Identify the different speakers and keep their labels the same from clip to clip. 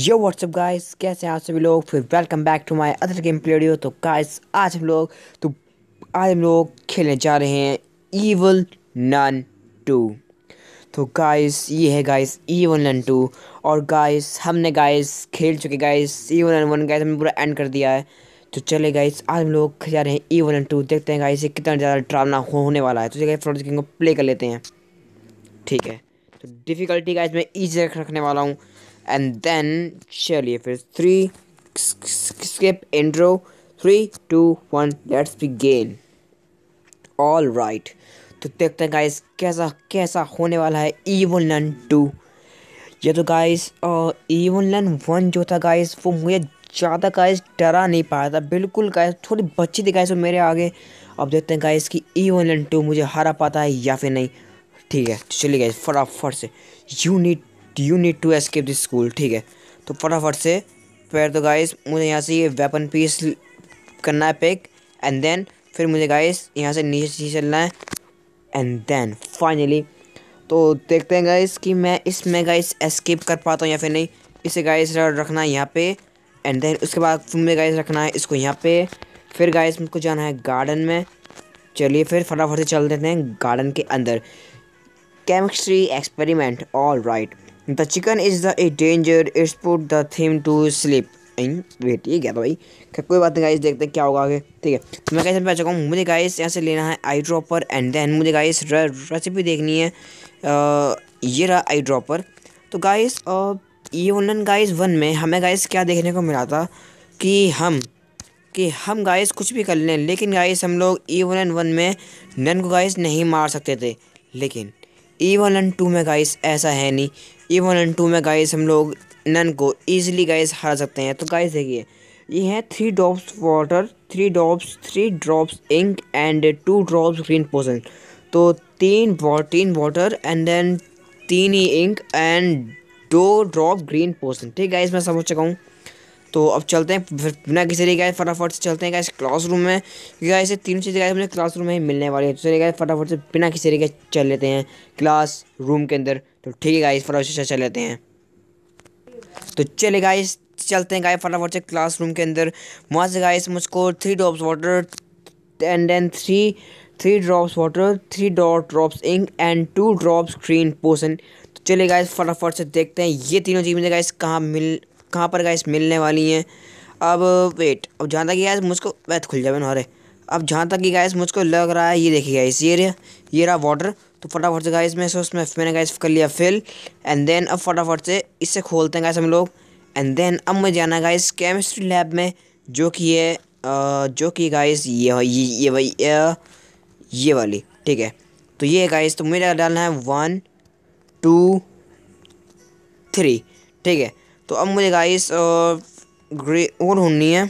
Speaker 1: यो WhatsApp guys कैसे हैं आप सभी लोग फिर welcome back to my other gameplay तो गाइस आज हम लोग तो आज हम लोग खेलने जा रहे हैं ईवल नन टू तो गाइस ये है गाइस ईवल नन टू और गाइस हमने गाइस खेल चुके guys Evil Nun one guys हमने पूरा एंड कर दिया है तो चले गाइस आज हम लोग जा रहे हैं ईवल नन टू देखते हैं गाइस ये कितना ज़्यादा ड्रामना होने वाला है तो चलिए फ्रोड को प्ले कर लेते हैं ठीक है तो डिफ़िकल्टी गाइस मैं ईजी रखने वाला हूँ एंड देन चलिए फिर three skip intro three two one let's begin all right तो देखते हैं गाइस कैसा कैसा होने वाला है ईवन लन टू ये तो गाइस ईवन लन वन जो था गाइस वो मुझे ज़्यादा गाइस डरा नहीं पाया था बिल्कुल गाइस थोड़ी बच्ची थी गाइस वो मेरे आगे अब देखते हैं गाइस कि ईवन लन टू मुझे हरा पाता है या फिर नहीं ठीक है तो चलिए गाइस फटाफट से you need you need to escape this school ठीक है तो फटाफट से फिर तो गाइस मुझे यहाँ से ये वेपन पीस करना है पिक एंड देन फिर मुझे गाइस यहाँ से नीचे चलना है एंड देन फाइनली तो देखते हैं गाइस कि मैं इसमें गाइस एस्केप कर पाता हूँ या फिर नहीं इसे गाइस रखना है यहाँ पे एंड देन उसके बाद फिर मुझे गाइस रखना है इसको यहाँ पे फिर गाइस मुझको जाना है गार्डन में चलिए फिर फटाफट से चल देते हैं गार्डन के अंदर chemistry experiment all right the chicken is the a danger it's put the theme to in wait ये क्या था भाई कोई बात नहीं गाइस देखते क्या होगा आगे ठीक है तो मैं कैसे आ चुका हूँ मुझे गाइस यहाँ से लेना है आई ड्रॉपर एंड देन मुझे गाइस रेसिपी देखनी है आ, ये रहा आई ड्रॉपर तो गाइस ये ऑनलाइन गाइस वन में हमें गाइस क्या देखने को मिला था कि हम कि हम गाइस कुछ भी कर लें लेकिन गाइस हम लोग ई वन एन वन में नन को गाइस नहीं मार सकते थे लेकिन ई वन एंड टू में गाइस ऐसा है नहीं ई वन एंड टू में गाइस हम लोग नन को ईजिली गाइस हरा सकते हैं तो गाइस देखिए ये है three drops water three drops three drops ink and two drops green poison तो तीन तीन वाटर एंड देन तीन ही इंक एंड दो ड्रॉप ग्रीन पोजन ठीक है इसमें समझ चुका हूँ तो अब चलते हैं बिना किसी तरीके गए फटाफट से चलते हैं क्लास रूम में क्योंकि ऐसे तीन चीज़ गए मुझे रूम में ही मिलने वाली है तो चलिए गए फटाफट से बिना किसी तरीके चल लेते हैं क्लास रूम के अंदर तो ठीक है गाइस फटाफट से चल लेते हैं तो चले गाइस चलते हैं गाय फटाफट से क्लास रूम के अंदर वहाँ से गाइस मुझको three drops water and then three three drops water three dot drops ink and two drops green poison तो चलिए गाइस फटाफट से देखते हैं ये तीनों चीज़ मुझे गाइस कहाँ मिल कहाँ पर गैस मिलने वाली हैं अब वेट अब जहाँ तक गैस मुझको वैत तो खुल जाए नौरे अब जहाँ तक कि गैस मुझको लग रहा है ये देखिए गैस ये रहा ये रहा वाटर तो फटाफट से गैस मैं उसमें मैंने गैस कर लिया फिल एंड देन अब फटाफट से इससे खोलते हैं गैस हम लोग एंड देन अब मुझे जाना गाइस केमिस्ट्री लैब में जो कि है जो कि गाइस ये ये ये ये वाली ठीक है तो ये गाइस तो मुझे डालना है वन टू थ्री ठीक है तो अब मुझे गाइस ग्रे वो ढूंढनी है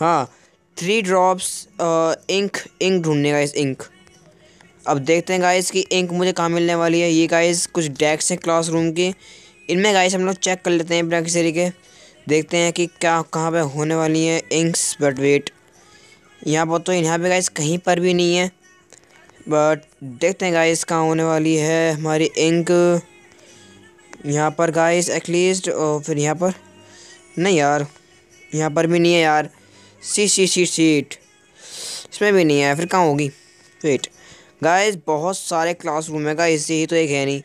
Speaker 1: हाँ थ्री ड्रॉप्स इंक इंक ढूंढने गाइस इंक अब देखते हैं गाइस कि इंक मुझे कहाँ मिलने वाली है ये गाइस कुछ डेस्क हैं क्लासरूम की इनमें गाइस हम लोग चेक कर लेते हैं बिना किसी तरीके देखते हैं कि क्या कहाँ पे होने वाली है इंक्स बट वेट यहाँ पर तो यहाँ पे गाइस कहीं पर भी नहीं है बट देखते हैं गाइस कहाँ होने वाली है हमारी इंक यहाँ पर गाइस एटलीस्ट और फिर यहाँ पर नहीं यार यहाँ पर भी नहीं है यार सी सी सी सीट इसमें भी नहीं है फिर कहाँ होगी वेट गाइस बहुत सारे क्लासरूम है गाइस ही तो एक है नहीं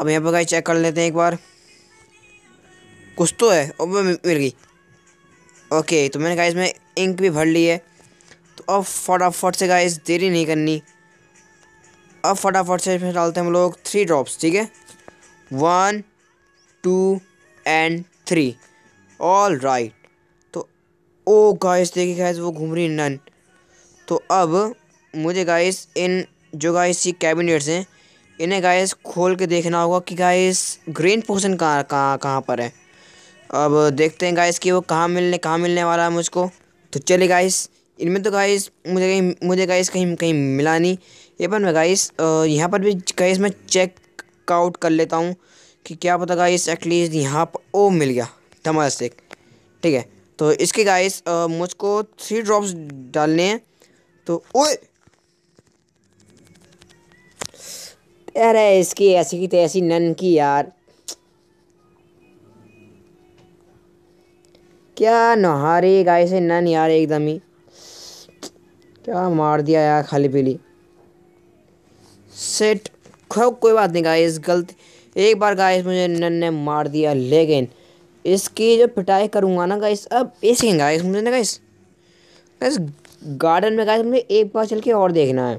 Speaker 1: अब यहाँ पर गाइस चेक कर लेते हैं एक बार कुछ तो है अब मिल गई ओके तो मैंने गाइस में इंक भी भर ली है तो अब फटाफट से गाइस देरी नहीं करनी अब फटाफट से इसमें डालते हैं हम लोग थ्री ड्रॉप्स ठीक है one two and three all right तो ओ गाइस देखिए गाइस वो घूम रही नन तो अब मुझे गाइस इन जो गाइस ये कैबिनेट्स हैं इन्हें गाइस खोल के देखना होगा कि गाइस ग्रीन पोर्शन कहाँ कहाँ कहाँ पर है अब देखते हैं गाइस कि वो कहाँ मिलने कहाँ मिलने वाला है मुझको तो चले गाइस इनमें तो गाइस मुझे कहीं मुझे गाइस कहीं कहीं मिला नहीं ये पर मैं गाइस यहाँ पर भी गाइस मैं चेक चेकआउट कर लेता हूँ कि क्या पता गाइस एटलीस्ट यहाँ पर ओ मिल गया धमाल स्टिक ठीक है तो इसके गाइस मुझको थ्री ड्रॉप्स डालने हैं तो ओए अरे इसकी ऐसी की तैसी नन की यार क्या नहारे गाय से नन यार एकदम ही क्या मार दिया यार खाली पीली सेट खो कोई बात नहीं गाइस गलती एक बार गाइस मुझे नन ने मार दिया लेकिन इसकी जो पिटाई करूँगा ना गाइस अब ऐसे गाइस मुझे ना गाइस गाइस गार्डन में गाइस मुझे एक बार चल के और देखना है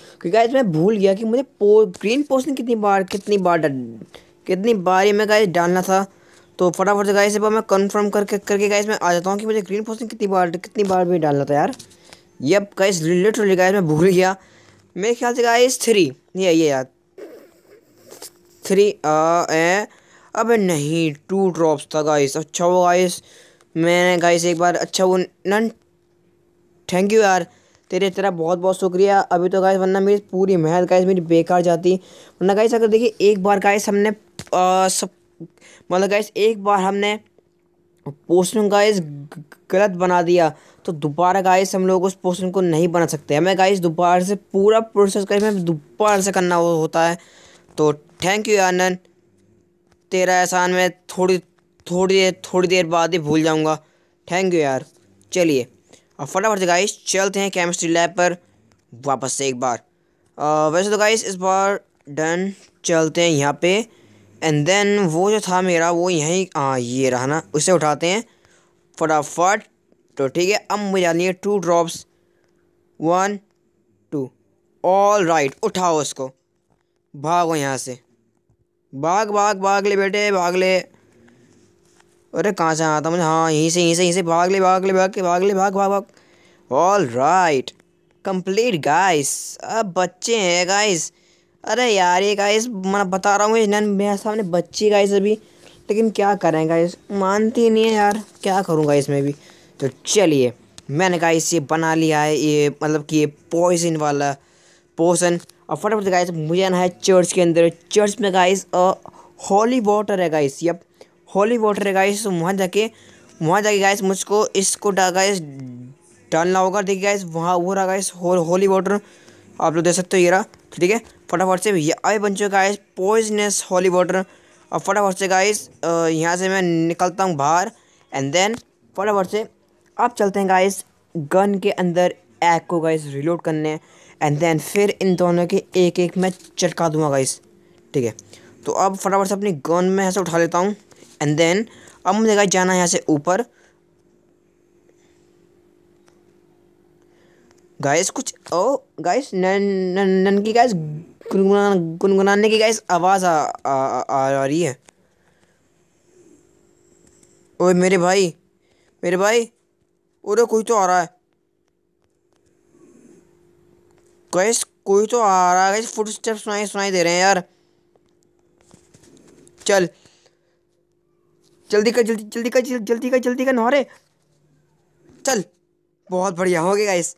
Speaker 1: क्योंकि गाइस मैं भूल गया कि मुझे पो ग्रीन पोस्ट कितनी बार कितनी बार कितनी बार मैं गाइस डालना था तो फटाफट से गाइस एक बार मैं कन्फर्म करके करके गाइस मैं आ जाता हूँ कि मुझे ग्रीन पोस्ट कितनी बार कितनी बार भी डालना था यार ये गाइस लिटरली गाइस मैं भूल गया मेरे ख्याल से गाइस थ्री ये ये यार थ्री ए अब नहीं टू ड्रॉप्स था गाइस अच्छा वो गाइस मैंने गाइस एक बार अच्छा वो नन थैंक यू यार तेरे तेरा बहुत बहुत शुक्रिया अभी तो गाइस वरना मेरी पूरी मेहनत गाइस मेरी बेकार जाती वरना गाइस अगर देखिए एक बार गाइस हमने सब मतलब गाइस एक बार हमने पोर्शन गाइस गलत बना दिया तो दोबारा गाइस हम लोग उस पोर्शन को नहीं बना सकते हमें गाइस दोबारा से पूरा प्रोसेस गाइस हमें दोबारा से करना हो, होता है तो थैंक यू आनंद तेरा एहसान मैं थोड़ी थोड़ी देर थोड़ी देर बाद ही भूल जाऊँगा थैंक यू यार चलिए अब फटाफट से गाइस चलते हैं केमिस्ट्री लैब पर वापस से एक बार आ, वैसे तो गाइस इस बार डन चलते हैं यहाँ पे एंड देन वो जो था मेरा वो यहीं हाँ ये रहा ना उसे उठाते हैं फटाफट तो ठीक है अब मुझे डालनी है two drops one two all right उठाओ उसको भागो यहाँ से भाग भाग भाग ले बेटे भाग ले अरे कहाँ से आता मुझे हाँ यहीं से यहीं से यहीं से भाग ले भाग ले भाग के भाग ले भाग भाग भाग ऑल राइट कंप्लीट गाइस अब बच्चे हैं गाइस अरे यार ये गाइस मैं बता रहा हूँ मेरे सामने बच्ची गाइस अभी लेकिन क्या करें गाइस मानती नहीं है यार क्या करूँगा इसमें भी तो चलिए मैंने गाइस ये बना लिया है ये मतलब कि ये पॉइजन वाला पोषण और फटाफट गाइस मुझे आना है चर्च के अंदर चर्च में गाइस होली वाटर है गाइस ये होली वाटर है गाइस तो वहाँ जाके वहाँ जाके गाइस मुझको इसको गाइस डालना होगा देखिए गाइस वहाँ वो रहा गाइस हो, होली वाटर आप लोग देख सकते हो ये रहा ठीक है फटाफट से आई बन चुका है पॉइजनस हॉली वाटर और फटाफट से गाइस यहाँ से मैं निकलता हूँ बाहर एंड देन फटाफट से अब चलते हैं गाइस गन के अंदर एग को गाइस रिलोड करने एंड देन फिर इन दोनों के एक एक मैं चटका दूंगा गाइस ठीक है तो अब फटाफट से अपनी गन में ऐसे उठा लेता हूँ एंड देन अब मुझे गाइस जाना है यहाँ से ऊपर गाइस कुछ ओ oh, गाइस नन की गाइस गुनगुनाने की गाइस आवाज़ आ, आ, आ, रही है ओए मेरे भाई मेरे भाई अरे कोई तो आ रहा है गाइस कोई तो आ रहा है गाइस फुट स्टेप सुनाई सुनाई दे रहे हैं यार चल जल्दी कर जल्दी जल्दी कर जल्दी कर जल्दी कर नौरे चल बहुत बढ़िया हो गया गाइस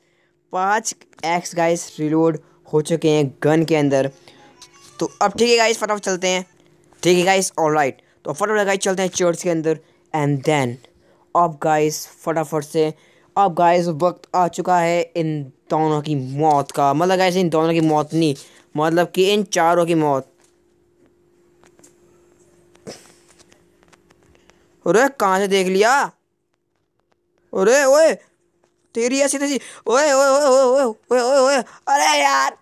Speaker 1: पाँच एक्स गाइस रिलोड हो चुके हैं गन के अंदर तो अब ठीक है गाइस फटाफट चलते हैं ठीक है गाइस ऑल राइट तो फटाफट गाइस चलते हैं चर्च के अंदर एंड देन अब गाइस फटाफट से अब गाइस वक्त आ चुका है इन दोनों की मौत का मतलब गाइस इन दोनों की मौत नहीं मतलब कि इन चारों की मौत अरे कहाँ से देख लिया अरे ओए तेरी ऐसी तैसी ओए ओए ओए ओए ओए ओए ओए ओए अरे यार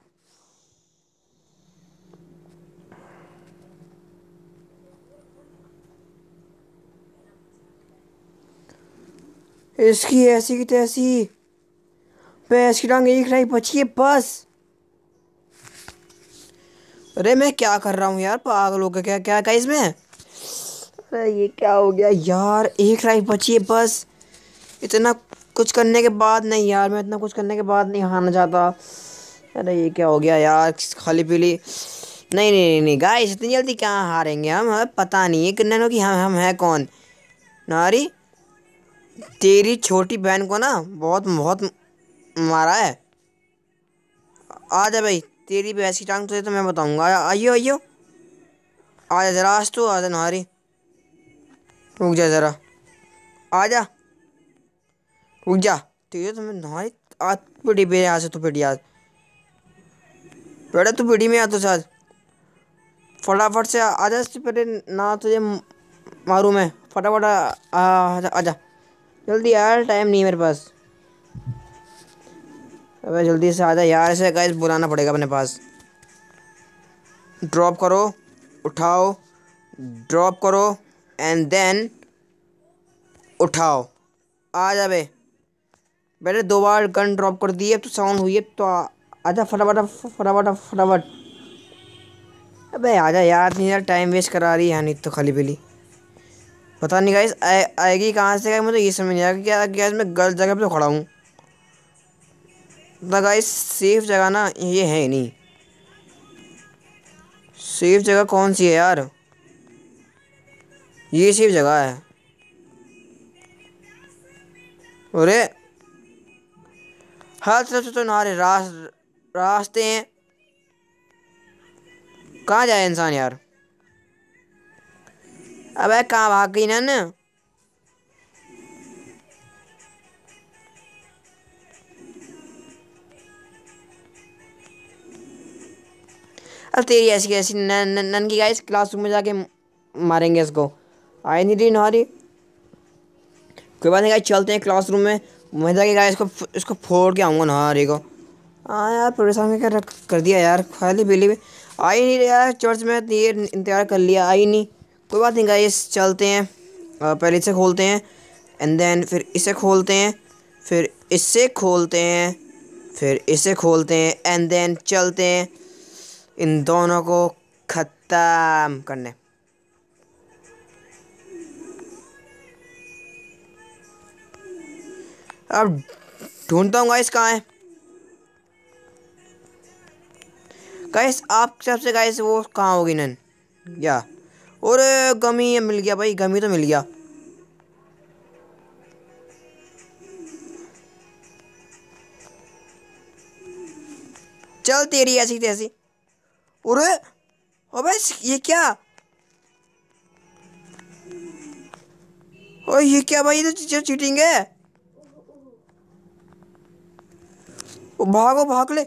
Speaker 1: इसकी ऐसी की तैसी पैस की रंग एक रही बची है बस अरे मैं क्या कर रहा हूँ यार पागल हो गया क्या क्या कहा इसमें अरे ये क्या हो गया यार एक राइफ बची है बस इतना कुछ करने के बाद नहीं यार मैं इतना कुछ करने के बाद नहीं हारना चाहता अरे ये क्या हो गया यार खाली पीली नहीं नहीं नहीं नहीं गाइस इतनी जल्दी क्या हारेंगे हम हमें पता नहीं है किन्नों की हम हम हैं कौन नारी तेरी छोटी बहन को ना बहुत बहुत मारा है आ जा भाई तेरी भी ऐसी टांग तुझे तो, तो मैं बताऊंगा आइयो आइयो आ जा जरा आज तू आ जा नारी रुक जा जरा आ जा रुक जा तेरे तो मैं नहाए आज पीढ़ी पे यहाँ से तो पीढ़ी आज बेटा तू पीढ़ी में आ तो साथ फटाफट से आ जा पहले ना तुझे मारू मैं फटाफट आ जा जल्दी यार टाइम नहीं मेरे पास अबे जल्दी से आ जा यार ऐसे गाइस बुलाना पड़ेगा अपने पास ड्रॉप करो उठाओ ड्रॉप करो एंड देन उठाओ आ जा भाई मैंने दो बार गन ड्रॉप कर दी है तो साउंड हुई है तो आजा फटाफट फटाफट फटाफट अबे आजा यार नहीं यार टाइम वेस्ट करा रही है यानी तो खाली पीली पता नहीं गाइस आएगी कहाँ से मुझे ये समझ नहीं आया क्या गैस मैं गलत जगह पर तो खड़ा हूँ गाइस सेफ जगह ना ये है ही नहीं सेफ जगह कौन सी है यार ये सेफ जगह है अरे हर तरफ से तो नारे रास, रास्ते हैं कहाँ जाए इंसान यार अबे कहाँ भाग गई ना अब तेरी ऐसी ऐसी नन की गाइस क्लासरूम में जाके मारेंगे इसको आई नहीं रही नारी कोई बात नहीं गाइस चलते हैं क्लासरूम में जाके गाय इसको इसको फोड़ के आऊँगा ना अरे को हाँ यार परेशान कर रख कर दिया यार खाली बिली में आई नहीं यार चर्च में ये इंतजार कर लिया आई नहीं कोई बात नहीं गाइस चलते हैं पहले इसे खोलते हैं एंड देन फिर इसे खोलते हैं फिर इसे खोलते हैं फिर इसे खोलते हैं एंड देन चलते हैं इन दोनों को ख़त्म करने अब ढूंढता हूँ गाइस कहाँ है गाइस आप सबसे गाइस वो कहाँ होगी नन या और गमी मिल गया भाई गमी तो मिल गया चल तेरी ऐसी तैसी और अबे ये क्या और ये क्या भाई तो चीटिंग है भागो भाग ले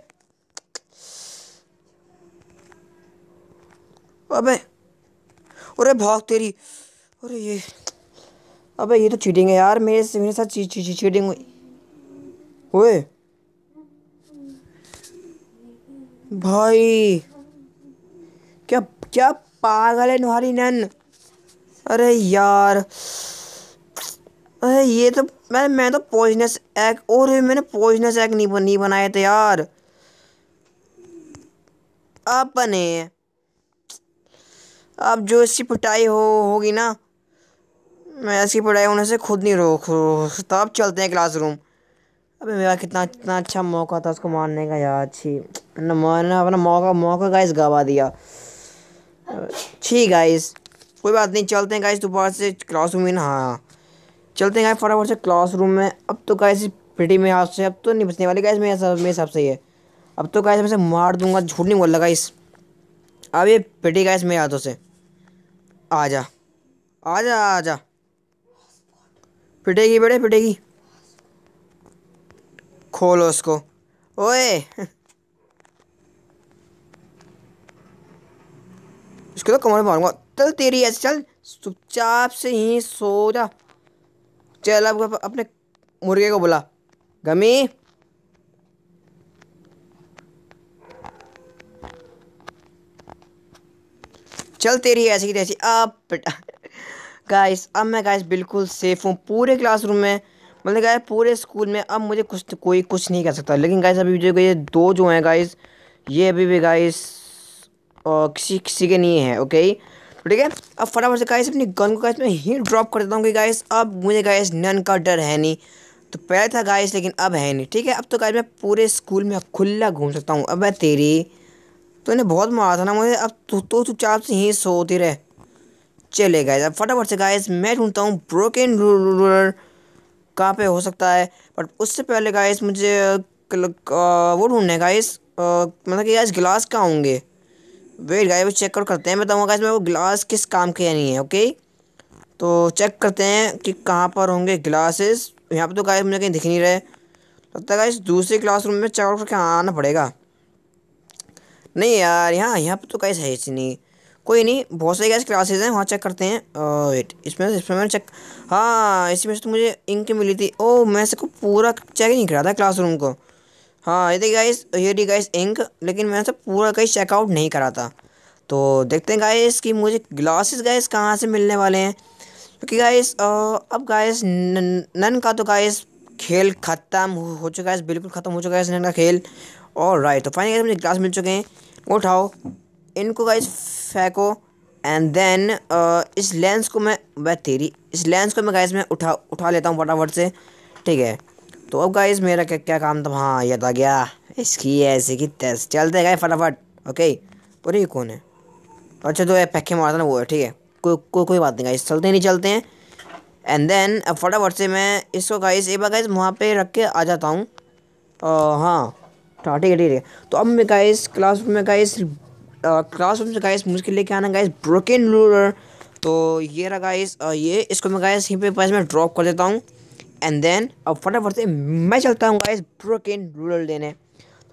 Speaker 1: अबे अरे भाग तेरी अरे ये अबे ये तो चीटिंग है यार मेरे से मेरे साथ ची, ची, ची, चीटिंग हुई ओए भाई क्या क्या पागल है नुहारी नन अरे यार अरे ये तो मैं मैं तो पॉइजनस एग और मैंने पॉइजनस एग नहीं बन नहीं बनाए थे यार आप बने अब जो इसकी पिटाई हो होगी ना मैं इसकी पिटाई होने से खुद नहीं रोक सकता अब चलते हैं क्लासरूम अबे मेरा कितना कितना अच्छा मौका था उसको मारने का यार अच्छी न अपना मौका मौका गाइस गवा दिया ठीक गाइस कोई बात नहीं चलते हैं गाइस दोबारा से क्लासरूम में हाँ चलते हैं फटाफट से क्लास रूम में अब तो सी पिटी में हाथ से अब तो नहीं बचने वाली गाय मेरे हिसाब मेरे हिसाब से ही है अब तो गाय मैं से मार दूंगा झूठ नहीं बोल इस अब ये पिटी गाय मेरे हाथों से आ जा आ जा आ जा पिटेगी बेटे पिटेगी खोलो उसको ओए इसको तो कमर मारूंगा चल तेरी ऐसे चल चुपचाप से ही सो जा अब अपने मुर्गे को बोला गमी चलते रही ऐसी की तैसी अब बेटा गाइस अब मैं गाइस बिल्कुल सेफ हूँ पूरे क्लासरूम में मतलब गाइस पूरे स्कूल में अब मुझे कुछ कोई कुछ नहीं कर सकता लेकिन गाइस अभी जो ये दो जो हैं गाइस ये अभी भी गाइस किसी किसी के नहीं है ओके ठीक है अब फटाफट से गाइस अपनी गन को गाइस मैं ही ड्रॉप कर देता हूँ कि गाइस अब मुझे गाइस नन का डर है नहीं तो पहले था गाइस लेकिन अब है नहीं ठीक है अब तो गाइस मैं पूरे स्कूल में खुला घूम सकता हूँ अब मैं तेरी तूने तो बहुत मारा था ना मुझे अब तो तो चुपचाप से ही सोती रहे चले गाइस अब फटाफट से गाइस मैं ढूंढता हूँ ब्रोकन रूलर कहाँ पे हो सकता है बट उससे पहले गाइस मुझे वो ढूंढना है गाइस मतलब कि गाइस गिलास कहाँ होंगे वेट गाइस चेक आउट करते हैं बताऊँगा इसमें वो ग्लास किस काम के नहीं है ओके तो चेक करते हैं कि कहाँ पर होंगे ग्लासेस यहाँ पर तो गाइस मुझे कहीं दिख नहीं रहे लगता है गाइस दूसरे क्लासरूम में चेक करके आना पड़ेगा नहीं यार यहाँ यहाँ पर तो गाइस है ही नहीं कोई नहीं बहुत सारी गैस क्लासेज हैं वहाँ चेक करते हैं वेट इसमें इसमें मैंने चेक हाँ इसमें से तो मुझे इंक मिली थी ओ मैं इसको पूरा चेक नहीं करा था क्लासरूम को हाँ ये देखिए गाइस ये डी गाइस इंक लेकिन मैंने सब तो पूरा कहीं चेकआउट नहीं करा था तो देखते हैं गाइस कि मुझे ग्लासेस गाइस कहाँ से मिलने वाले हैं क्योंकि गाइस अब गाइस नन का तो गाइस खेल ख़त्म हो चुका है बिल्कुल ख़त्म हो चुका है नन का खेल और राइट तो फाइनली मुझे ग्लास मिल चुके हैं उठाओ इनको गाइस फेंको एंड देन इस लेंस को मैं वह तेरी इस लेंस को मैं गाइस में उठा उठा लेता हूँ फटाफट से ठीक है तो अब गाइज मेरा क्या क्या काम था हाँ याद आ गया इसकी ऐसे की तेज चलते गए फटाफट ओके और ये कौन है अच्छा तो पैके मारता ना वो है ठीक है कोई कोई कोई बात नहीं गाइज चलते नहीं चलते हैं एंड देन अब फटाफट से मैं इसको गाइज एक बार गाइज वहाँ पे रख के आ जाता हूँ हाँ हाँ ठीक है ठीक है तो अब मैं गाइज क्लास में गाइज रूम से गाइज मुझके लेके आना गाइज ब्रोकन रूलर तो ये रहा गाइज ये इसको मैं गाइज यहीं पे पास में ड्रॉप कर देता हूँ एंड देन अब फटाफट से मैं चलता हूँ गाइस प्रोटीन रूरल लेने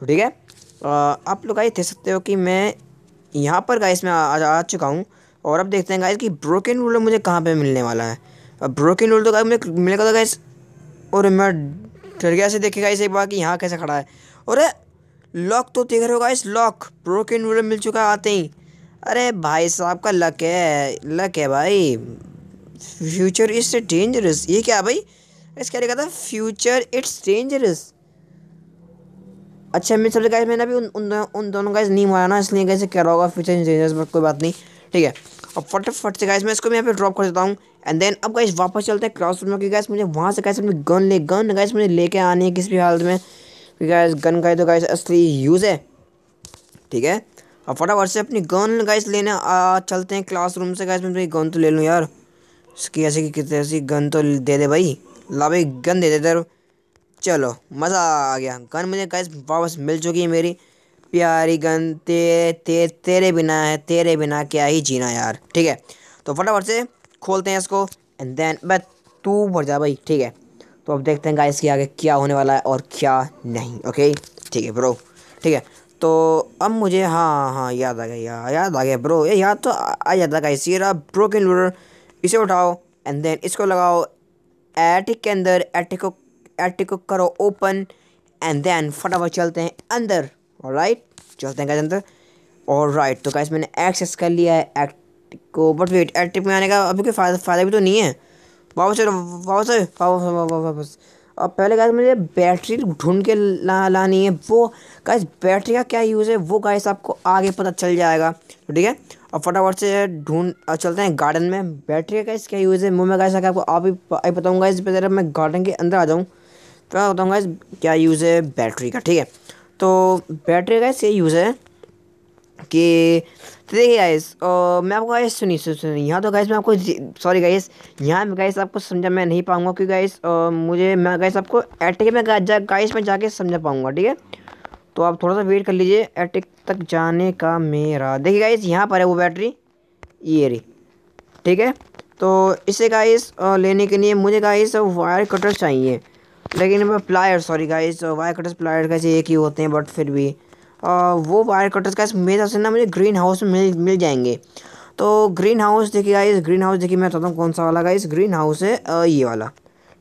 Speaker 1: तो ठीक है uh, आप लोग गाइस देख सकते हो कि मैं यहाँ पर गाइस मैं आ, आ, आ चुका हूँ और अब देखते हैं गाइस कि ब्रोकन रूलर मुझे कहाँ पे मिलने वाला है अब ब्रोकन रूल तो गाइस मुझे मिलेगा तो गाइस और मैं डर गया से देखेगा इसे एक बार कि यहाँ कैसे खड़ा है और लॉक तो देख रहे हो गाइस लॉक ब्रोकन रूलर मिल चुका है आते ही अरे भाई साहब का लक है लक है भाई फ्यूचर इज डेंजरस ये क्या भाई इस क्या लिखा था फ्यूचर इट्स डेंजरस अच्छा मैं सबसे गाइस मैंने अभी उन उन, उन दोनों गाइस नहीं मारा ना इसलिए कैसे कह रहा होगा फ्यूचर इज डेंजरस बट कोई बात नहीं ठीक है अब फटाफट से गाइस मैं इसको मैं यहाँ पे ड्रॉप कर देता हूँ एंड देन अब गाइस वापस चलते हैं रूम में क्योंकि मुझे वहाँ से कैसे अपनी गन ले गन गाइस मुझे लेके आनी है किसी भी हालत में क्योंकि गन का तो गाइस असली यूज़ है ठीक है अब फटाफट से अपनी गन गाइस लेने आ, चलते हैं क्लासरूम से गाइस मैं अपनी गन तो ले लूँ यार इसकी ऐसी की ऐसी गन तो दे दे भाई ला भाई गन दे देते चलो मज़ा आ गया गन मुझे गैस वापस मिल चुकी है मेरी प्यारी गन तेरे ते, तेरे बिना है तेरे बिना क्या ही जीना यार ठीक है तो फटाफट से खोलते हैं इसको एंड देन बस तू भर जा भाई ठीक है तो अब देखते हैं गाइस के आगे क्या होने वाला है और क्या नहीं ओके ठीक है ब्रो ठीक है तो अब मुझे हाँ हाँ याद आ गया यार याद आ गया ब्रो ये याद तो आ जाता गाइस ये रहा ब्रोकन लूडर इसे उठाओ एंड देन इसको लगाओ एटिक के अंदर एटिक को एटिक को करो ओपन एंड देन फटाफट चलते हैं अंदर राइट चलते हैं अंदर और राइट तो कैसे मैंने एक्सेस कर लिया है एटिक को बट वेट एटिक में आने का अभी कोई फायदा फायदा भी तो नहीं है वापस चलो वापस वापस वापस और पहले गाइस मुझे बैटरी ढूंढ के ला लानी है वो गाइस बैटरी का क्या यूज़ है वो गाइस आपको आगे पता चल जाएगा तो ठीक है अब फटाफट से ढूंढ चलते हैं गार्डन में बैटरी का इसका यूज़ है मुँह में गैस आपको आप ही बताऊँगा इस पर मैं गार्डन के अंदर आ जाऊँ तो मैं बताऊँगा इस क्या यूज़ है बैटरी का ठीक है तो बैटरी का इसका यूज़ है कि तो देखिए गाइस मैं आपको गाइस सुनी सुनिए यहाँ तो गाइस मैं आपको सॉरी गाइस यहाँ मैं गाइस आपको समझा मैं नहीं पाऊँगा क्योंकि गाइस मुझे मैं गाइस आपको एटे में गाइस में जाके समझा पाऊँगा ठीक है तो आप थोड़ा सा वेट कर लीजिए एटिक तक जाने का मेरा देखिए गाइस यहाँ पर है वो बैटरी ये रही ठीक है तो इसे गाइस लेने के लिए मुझे गाइस वायर कटर चाहिए लेकिन plier sorry guys wire cutters plier कैसे एक ही होते हैं बट फिर भी आ, वो वायर कटर्स का मेरे हिसाब से ना मुझे ग्रीन हाउस में मिल मिल जाएंगे तो ग्रीन हाउस देखिए गाइस ग्रीन हाउस देखिए मैं बताता हूँ कौन सा वाला गाइस ग्रीन हाउस है ये वाला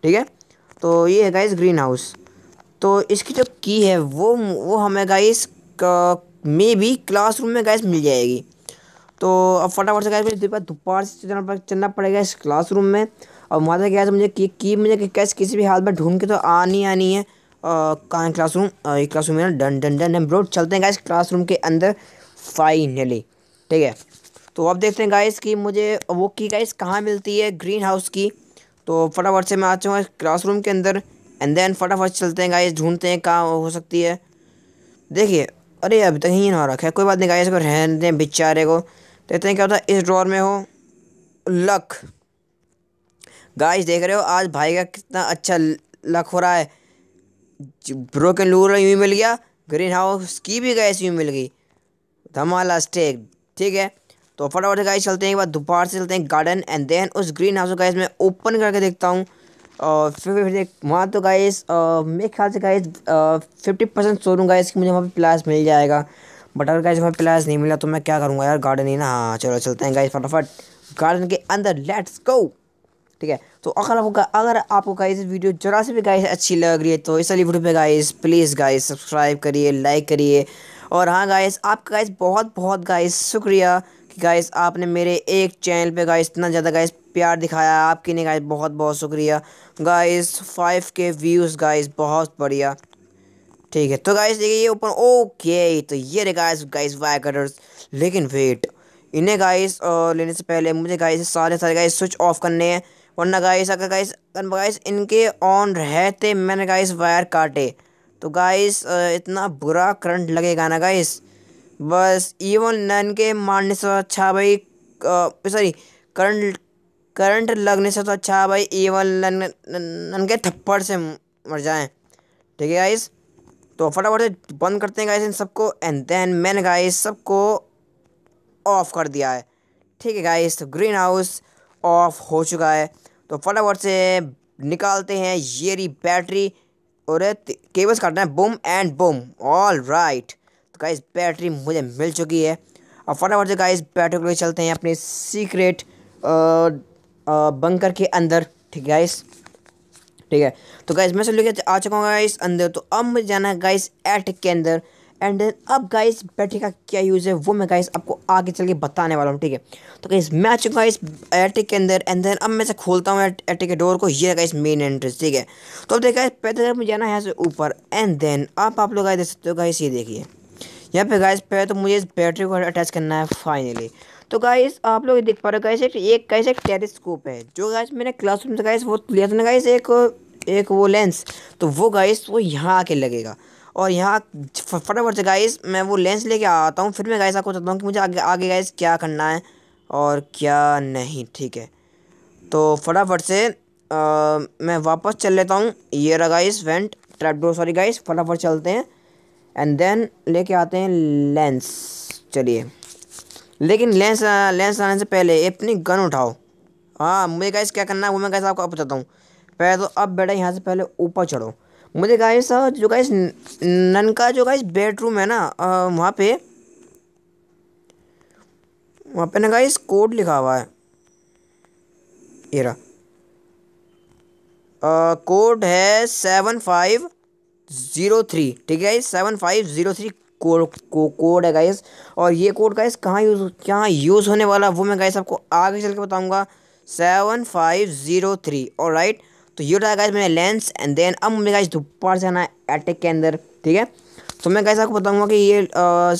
Speaker 1: ठीक है तो ये है गाइस ग्रीन हाउस तो इसकी जो की है वो वो हमें गाइस मे भी क्लासरूम में गाइस मिल जाएगी तो अब फटाफट से गाइस मुझे दोपहर से चलना चलना पड़ेगा इस रूम में और वहाँ से गया मुझे की, की मुझे कैसे किसी भी हाल में ढूंढ के तो आनी आनी है कहाँ रूम ये क्लासरूम में डन डन डन हम रोड चलते हैं गाइस रूम के अंदर फाइनली ठीक है तो अब देखते हैं गाइस कि मुझे वो की गाइस कहाँ मिलती है ग्रीन हाउस की तो फटाफट से मैं आ चुका रूम के अंदर एंड देन फटाफट चलते हैं गाइस ढूंढते हैं कहाँ हो सकती है देखिए अरे अभी तक ही ना रखा है कोई बात नहीं गाइस को रहने बेचारे को देखते हैं क्या होता है इस ड्रॉर में हो लक गाइस देख रहे हो आज भाई का कितना अच्छा लक हो रहा है ब्रोकन लूर यूँ मिल गया ग्रीन हाउस की भी गैस यूँ मिल गई धमाला स्टेक ठीक है तो फटाफट गाइस चलते हैं एक बार दोपहर से चलते हैं गार्डन एंड देन उस ग्रीन हाउस को गैस मैं ओपन करके देखता हूँ और फिर वहाँ तो गाइस मेरे ख्याल से गाइस फिफ्टी परसेंट सोलूँ गाइस कि मुझे वहाँ पे प्लास मिल जाएगा बट अगर गाइस वहाँ प्लास नहीं मिला तो मैं क्या करूँगा यार गार्डन ही ना हाँ चलो चलते हैं गाइस फटाफट गार्डन के अंदर लेट्स गो ठीक है तो अगर आपको अगर आपको गाइस वीडियो जरा से भी गाइस अच्छी लग रही है तो इस वाली वीडियो पे गाइस प्लीज़ गाइस सब्सक्राइब करिए लाइक करिए और हाँ गाइस आपका गाइस बहुत बहुत गाइस शुक्रिया कि गाइस आपने मेरे एक चैनल पर गाइस इतना ज़्यादा गाइस प्यार दिखाया आपके लिए गाइज बहुत बहुत शुक्रिया गाइस फाइव के व्यूज़ गाइस बहुत बढ़िया ठीक है तो गाइस देखिए ये ओपन ओके तो ये रे गाइज गाइस वाई कटर्स लेकिन वेट इन्हें गाइस लेने से पहले मुझे गाइस सारे सारे गाइस स्विच ऑफ करने हैं वरना गाइस अगर गाइस अगर गाइस इनके ऑन रहते मैंने गाइस वायर काटे तो गाइस इतना बुरा करंट लगेगा ना गाइस बस इवन इनके मारने से अच्छा भाई सॉरी करंट करंट लगने से तो अच्छा है भाई ए वन लन के थप्पड़ से मर जाएं ठीक है गाइस तो फटाफट से बंद करते हैं गाइस इन सबको एंड देन मैंने गाइस सबको ऑफ कर दिया है ठीक है गाइस तो ग्रीन हाउस ऑफ हो चुका है तो फटाफट से निकालते हैं ये बैटरी और केबल्स काटना है boom and boom all right तो गाइस बैटरी मुझे मिल चुकी है अब फटाफट से गाइस बैटरी को चलते हैं अपने सीक्रेट बंकर के अंदर ठीक है इस ठीक है तो गाइस मैं चलो आ चुका हूँ गाइस अंदर तो अब मुझे जाना है गाइस एट के अंदर एंड देन अब गाइस बैटरी का क्या यूज़ है वो मैं गाइस आपको आगे चल के बताने वाला हूँ ठीक है तो गाइस मैं आ चुका हूँ इस एटिक के अंदर एंड देन अब मैं से खोलता हूँ एटिक के डोर को ये गाइस मेन एंट्रेंस ठीक है तो अब देखा पैदल मुझे जाना है यहाँ से ऊपर एंड देन आप आप लोग आए देख सकते हो गाइस ये देखिए यहाँ पे गाइस पहले तो मुझे इस बैटरी को अटैच करना है फाइनली तो गाइस आप लोग देख पा रहे हो गाइस एक एक गाइस एक टेलीस्कोप है जो गाइस मैंने क्लासरूम से गाइस वो लिया था ना गाइस एक एक वो लेंस तो वो गाइस वो यहाँ आके लगेगा और यहाँ फटाफट से गाइस मैं वो लेंस लेके आता हूँ फिर मैं गाइस आपको बताता हूँ कि मुझे आगे आगे गाइस क्या करना है और क्या नहीं ठीक है तो फटाफट से आ, मैं वापस चल लेता हूँ ये रहा guys vent trapdoor sorry guys फटाफट चलते हैं एंड देन लेके आते हैं लेंस चलिए लेकिन लेंस लेंस लाने से पहले अपनी गन उठाओ हाँ मुझे गाइस क्या करना है वो मैं गाइस आपको बताता हूँ पहले तो अब बेटा यहाँ से पहले ऊपर चढ़ो मुझे गाइस जो गाइस नन का जो गाइस बेडरूम है ना वहाँ पे वहाँ पे ना गाइस कोड लिखा हुआ है ये कोड है सेवन फाइव ज़ीरो थ्री ठीक है seven five zero three code को कोड है गाइस और ये कोड गाइस कहाँ यूज़ कहाँ यूज़ होने वाला वो मैं गाइस आपको आगे चल के बताऊँगा सेवन फाइव ज़ीरो थ्री और राइट तो ये रहा गाइस मैंने लेंस एंड देन अब मुझे गाइस दोपहर से आना है अटैक के अंदर ठीक है तो मैं गाइस आपको बताऊँगा कि ये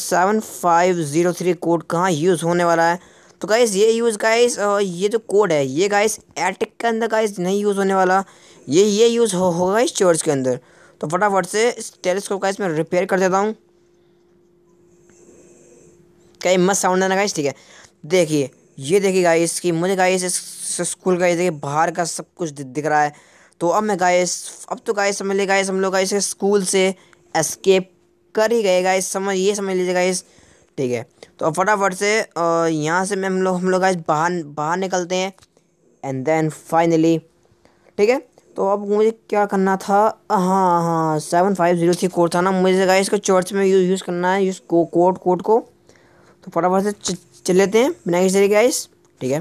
Speaker 1: seven five zero three code कहाँ यूज़ होने वाला है तो गाइस ये यूज़ गाइस ये जो कोड है ये गाइस एटेक के अंदर गाइस नहीं यूज़ होने वाला ये ये यूज़ होगा हो, इस चर्च के अंदर तो फटाफट से टेलीस्कोप को गाइस मैं रिपेयर कर देता हूँ क्या मस्त साउंड ना गाइस ठीक है देखिए ये देखिए गाइस कि मुझे गाइस इस स्कूल का ये देखिए बाहर का सब कुछ दिख रहा है तो अब मैं गाइस अब तो गाइस समझ ले गाइस हम लोग गाइस स्कूल से एस्केप कर ही गए गाइस समझ ये समझ लीजिए गाइस ठीक है तो अब फटाफट से यहाँ से मैं हम लोग हम लोग गाइस बाहर बाहर निकलते हैं एंड देन फाइनली ठीक है तो अब मुझे क्या करना था हाँ हाँ seven five zero three code था ना मुझे गाइस को चर्च में यूज़ करना है यूज को कोड कोड को तो फटाफट से चल लेते हैं बिना किसी तरीके गाइस ठीक है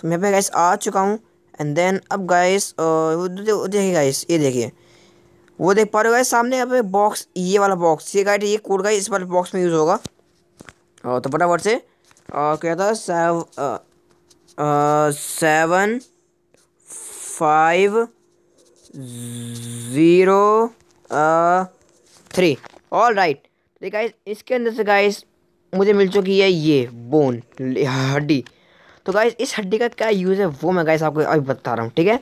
Speaker 1: तो मैं पे गाइस आ चुका हूँ एंड देन अब गाइस देखिए गाइस ये देखिए वो देख पा रहे हो गाइस सामने अब बॉक्स ये वाला बॉक्स ये गाइड ये कोड गाइस इस वाले बॉक्स में यूज़ होगा और तो फटाफट से क्या था सेव seven five zero three all right देखिए गाइस इसके अंदर से गाइस मुझे मिल चुकी है ये बोन हड्डी तो गाइस इस हड्डी का क्या यूज़ है वो मैं गाइस आपको अभी बता रहा हूँ ठीक है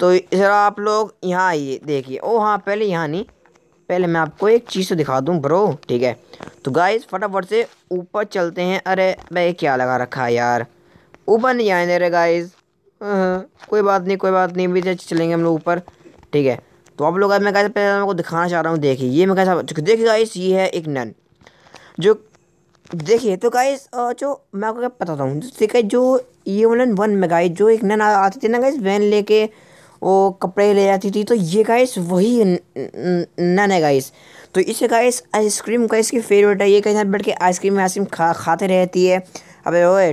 Speaker 1: तो ज़रा आप लोग यहाँ आइए देखिए ओ हाँ पहले यहाँ नहीं पहले मैं आपको एक चीज़ तो दिखा दूँ ब्रो ठीक है तो गाइस फटाफट से ऊपर चलते हैं अरे भाई क्या लगा रखा है यार ऊपर नहीं आए दे रहे गाइज कोई बात नहीं कोई बात नहीं भी चलेंगे हम लोग ऊपर ठीक है तो आप लोग मैं कैसे पहले आपको दिखाना चाह रहा हूँ देखिए ये मैं कैसा देखिए गाइस ये है एक नन जो देखिए तो गाइस जो मैं आपको बताता हूँ है जो ये वन वन में गाइस जो एक नन आती थी ना गाइस वैन लेके वो कपड़े ले जाती थी तो ये गाइस वही नन है गाइस तो इसे गाइस आइसक्रीम का इसकी फेवरेट है ये कहीं बैठ के आइसक्रीम आइसक्रीम खा खाते रहती है अब ओए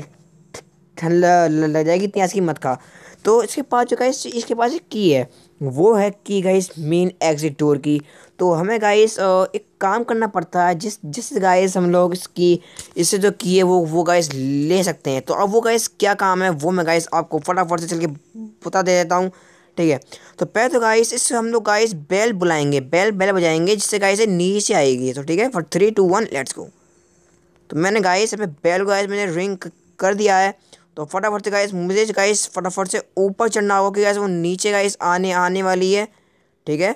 Speaker 1: ठंड लग जाएगी इतनी आइसक्रीम मत खा तो इसके पास जो गाइस इसके पास की है वो है की गाइस मेन एग्जिट डोर की तो हमें गाइस एक काम करना पड़ता है जिस जिस गाइस हम लोग इसकी इससे जो किए वो वो गाइस ले सकते हैं तो अब वो गाइस क्या काम है वो मैं गाइस आपको फटाफट से चल के बता दे देता हूँ ठीक है तो पहले तो गाइस इससे हम लोग गाइस बेल बुलाएंगे बेल बेल बजाएंगे जिससे गाइस नीचे आएगी तो ठीक है four three two one let's go तो मैंने गाइस अपने बेल को गाइस मैंने रिंग कर दिया है तो फटाफट से गाइस मुझे गाइस फटाफट से ऊपर चढ़ना होगा कि गाइस वो नीचे गाइस आने आने वाली है ठीक है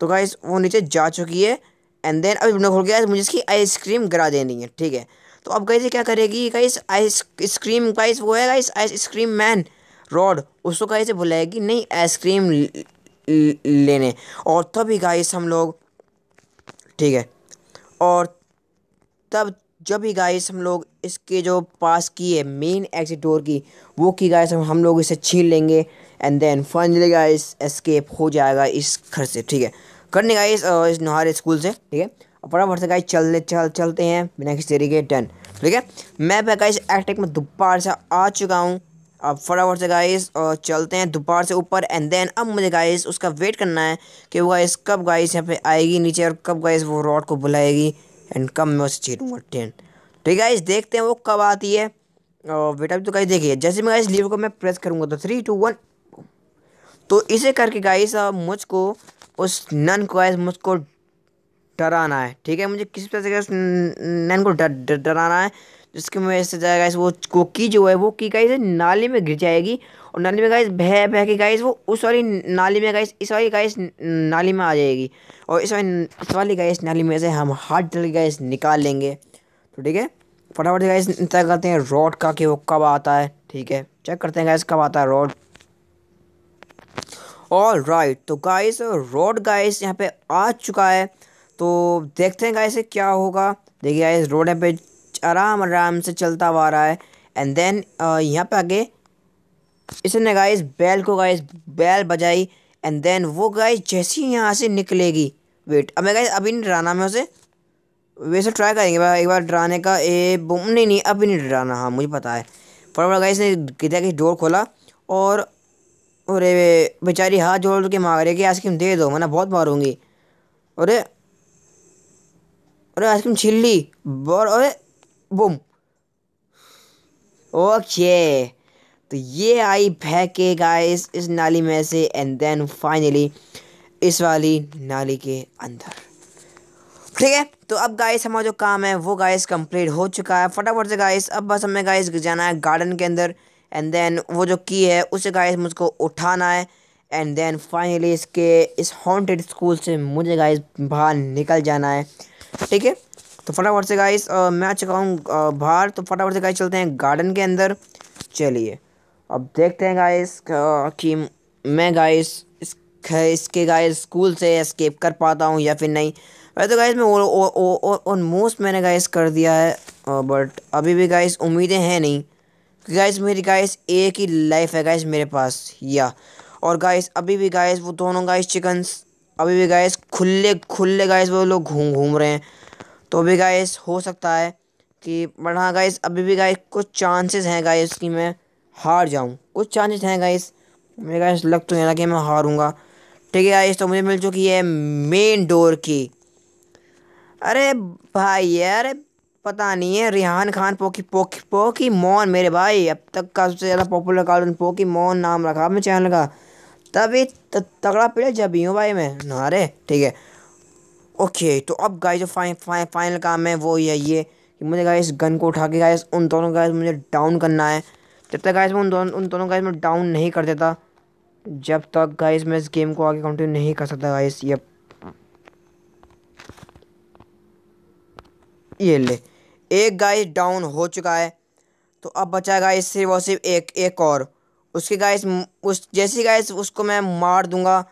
Speaker 1: तो गाइस वो नीचे जा चुकी है एंड देन अभी विंडो खोल गया तो मुझे इसकी आइसक्रीम गिरा देनी है ठीक है तो अब गाइस ये क्या करेगी गाइस आइसक्रीम गाइस वो है गाइस आइसक्रीम मैन रॉड उसको गाइस बुलाएगी नहीं आइसक्रीम लेने और तभी गाइस हम लोग ठीक है और तब जब ही गाइस हम लोग इसके जो पास की है मेन एग्जिट डोर की वो की गाइस हम लोग इसे छीन लेंगे and then finally guys escape हो जाएगा इस घर से ठीक है करने का इस, नुहारे स्कूल से ठीक है फटाफट से गाइस चल चल चलते हैं बिना किसी तरीके डन ठीक है मैं पे गाइस एक्टेक में दोपहर से आ चुका हूँ अब फटाफट से गाइस और चलते हैं दोपहर से ऊपर एंड देन अब मुझे गाइस उसका वेट करना है कि वो गाइस कब गाइस यहाँ पे आएगी नीचे और कब गाइस वो रॉड को बुलाएगी एंड कब मैं उसे छीटूँगा टेन ठीक है गाइस देखते हैं वो कब आती है और वेट अभी तो गाइस देखिए जैसे मैं गाइस लीव को मैं प्रेस करूँगा तो थ्री टू वन तो इसे करके गाइस अब मुझको उस नन को गाइस मुझको डराना है ठीक है मुझे किसी तरह से उस नन को डराना है जिसकी वजह से इस वो कोकी जो है वो की गाइस नाली में गिर जाएगी और नाली में गाइस बह बह के गाइस वो उस वाली नाली में गाइस इस वाली गाइस नाली में आ जाएगी और इस वाली इस वाली गाइस नाली में से हम हाथ डल गाइस निकाल लेंगे तो ठीक है फटाफट गाइस तय करते हैं रॉड का कि वो कब आता है ठीक है चेक करते हैं गाइस कब आता है रॉड ऑल राइट तो गाइस रोड गाइस यहाँ पे आ चुका है तो देखते हैं गाइस क्या होगा देखिए गाइस रोड यहाँ पे आराम आराम से चलता हुआ रहा है एंड देन यहाँ पे आगे इसने गाइस बैल को गाइस बैल बजाई एंड देन वो गाइस ही यहाँ से निकलेगी वेट अब मैं गाइस अभी नहीं डराना मैं उसे वैसे ट्राई करेंगे एक बार डराने का ए बुम नहीं नहीं अभी नहीं डराना हाँ मुझे पता है फटाफट गाइस ने गिरा डोर खोला और अरे बेचारी हाथ जोड़ के मांग रही कि आइसक्रीम दे दो मैं बहुत मारूंगी अरे अरे आइसक्रीम ली बोर अरे बुम ओके तो ये आई फेंके के गाइस इस नाली में से एंड देन फाइनली इस वाली नाली के अंदर ठीक है तो अब गाइस हमारा जो काम है वो गाइस कंप्लीट हो चुका है फटाफट से गाइस अब बस हमें गाइस जाना है गार्डन के अंदर एंड देन वो जो की है उसे गाइस मुझको उठाना है एंड देन फाइनली इसके इस हॉन्टेड स्कूल से मुझे गाइस बाहर निकल जाना है ठीक है तो फटाफट से गाइस मैं आ चुका हूँ बाहर तो फटाफट से गाइस चलते हैं गार्डन के अंदर चलिए अब देखते हैं गाइस कि मैं गाइस इस इसके गाइस स्कूल से एस्केप कर पाता हूँ या फिर नहीं वैसे तो गाइस मैं ऑलमोस्ट मैंने गाइस कर दिया है बट अभी भी गाइस उम्मीदें हैं नहीं गाइस मेरी गाइस एक ही लाइफ है गाइस मेरे पास या और गाइस अभी भी गाइस वो दोनों गाइस चिकन्स अभी भी गाइस खुले खुले गाइस वो लोग घूम घूम रहे हैं तो अभी गाइस हो सकता है कि बट हाँ गाइस अभी भी गाइस कुछ चांसेस हैं गाइस कि मैं हार जाऊँ कुछ चांसेस हैं गाइस मेरे गाइस लग तो है ना कि मैं हारूँगा ठीक है गाइस तो मुझे मिल चुकी है मेन डोर की अरे भाई अरे पता नहीं है रिहान खान पोकी पोकी पोकी मोन मेरे भाई अब तक का सबसे ज़्यादा पॉपुलर कार्टून पोकी मोन नाम रखा मैं चैनल का तभी तगड़ा पिला जब ही हूँ भाई मैं ना रे ठीक है ओके तो अब गाइस जो फाइन फाइन फाइनल काम है वो ये ये कि मुझे गाय इस गन को उठा के गाय उन दोनों गाय मुझे डाउन करना है जब तक गाय उन दोनों उन दोनों गाय मैं डाउन नहीं कर देता जब तक गाइस मैं इस गेम को आगे कंटिन्यू नहीं कर सकता गाइस ये ये ले एक गाइस डाउन हो चुका है तो अब बचा गाइस सिर्फ और सिर्फ एक एक और उसके गाइस उस जैसी गाइस उसको मैं मार दूंगा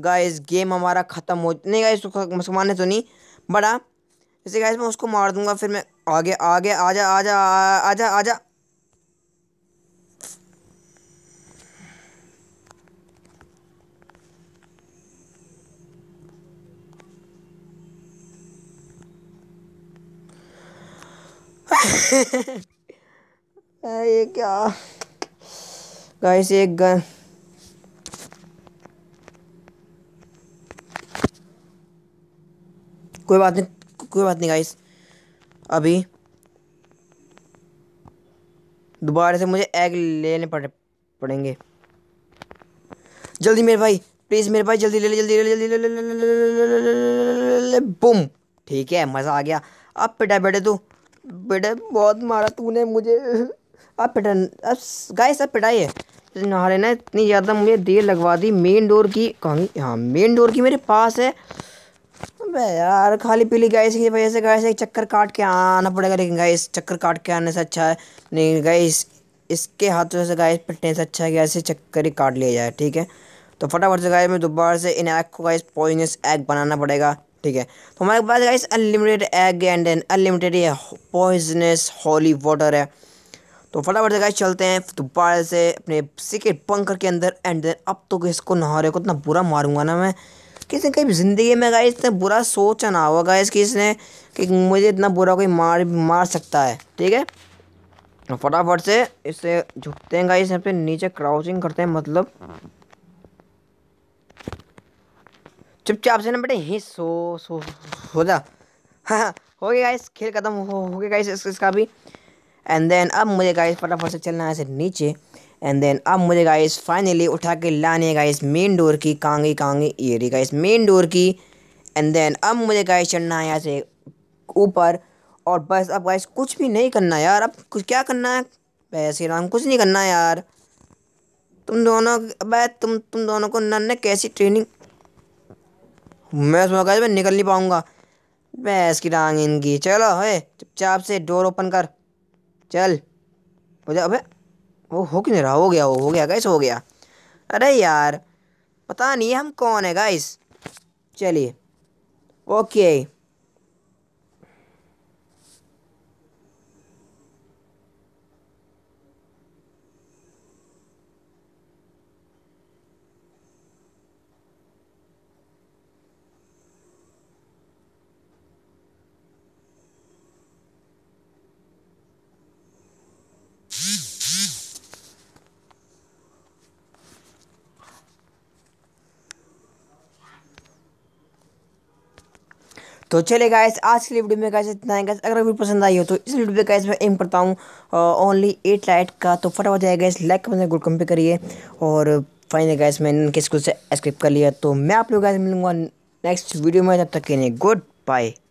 Speaker 1: गाइस गेम हमारा ख़त्म हो नहीं गाइस मुसलमान मारने तो नहीं बड़ा हाँ, जैसे गाइस मैं उसको मार दूंगा फिर मैं आगे आगे आ आ जा जा आ जा आ जा ये क्या गाइस एक गन कोई बात नहीं कोई बात नहीं गाइस अभी दोबारा से मुझे एग लेने पड़े पड़ेंगे जल्दी मेरे भाई प्लीज़ मेरे भाई जल्दी ले ले जल्दी ले ले जल्दी ले ले बुम ठीक है मज़ा आ गया अब ले बैठे ले बेटे बहुत मारा तूने मुझे अब पिटा अब गाइस अब पिटाइए नारे ना इतनी ज़्यादा मुझे देर लगवा दी मेन डोर की कहाँ हाँ मेन डोर की मेरे पास है अबे यार खाली पीली गाय की वजह से से एक चक्कर काट के आना पड़ेगा लेकिन गैस चक्कर काट के आने से अच्छा है नहीं गैस इसके हाथों से गाय पिटने से अच्छा है ऐसे चक्कर ही काट लिया जाए ठीक है तो फटाफट से गाय में दोबारा से इन एग को गाइस पॉइजनस एग बनाना पड़ेगा ठीक है तो हमारे पास guys unlimited egg and an unlimited ये पॉइजनस हॉली वाटर है तो फटाफट से गाइस चलते हैं दोबारा से अपने सिकेट पंकर के अंदर एंड देन अब तो इसको नहारे को इतना बुरा मारूंगा ना मैं किसने कभी ज़िंदगी में गाइस इतना बुरा सोचा ना होगा गाइस कि इसने कि मुझे इतना बुरा कोई मार मार सकता है ठीक है तो फटाफट से इससे झुकते हैं गाइस यहाँ पे नीचे क्राउचिंग करते हैं मतलब चुपचाप से ना बेटे ही सो सो हो जा हाँ, हाँ हो गया गाइस खेल खत्म हो, हो गया गाइस इसका भी एंड देन अब मुझे गाइस फटाफट से चलना है ऐसे नीचे एंड देन अब मुझे गाइस फाइनली उठा के लाने है गाइस मेन डोर की कांगी कांगी ये रही गाइस मेन डोर की एंड देन अब मुझे गाइस चढ़ना है यहाँ से ऊपर और बस अब गाइस कुछ भी नहीं करना यार अब कुछ क्या करना है वैसे राम कुछ नहीं करना यार तुम दोनों अब तुम तुम दोनों को नन कैसी ट्रेनिंग मैं उसमें कहा मैं निकल नहीं पाऊँगा भैंस की टांग इनकी चलो है चुपचाप से डोर ओपन कर चल हो अबे वो हो क्यों नहीं रहा हो गया वो हो गया गाइस हो गया अरे यार पता नहीं हम कौन है गाइस चलिए ओके तो चले गए आज की वीडियो में कैसे इतना है अगर वीडियो पसंद आई हो तो इस वीडियो पे कैसे मैं एम करता हूँ ओनली एट लाइट का तो फटा हो जाएगा इस लाइक मैंने गुड कम पे करिए और फाइनली गैस मैंने इनके स्कूल से स्क्रिप्ट कर लिया तो मैं आप लोग मिलूंगा नेक्स्ट वीडियो में जब तक के लिए गुड बाय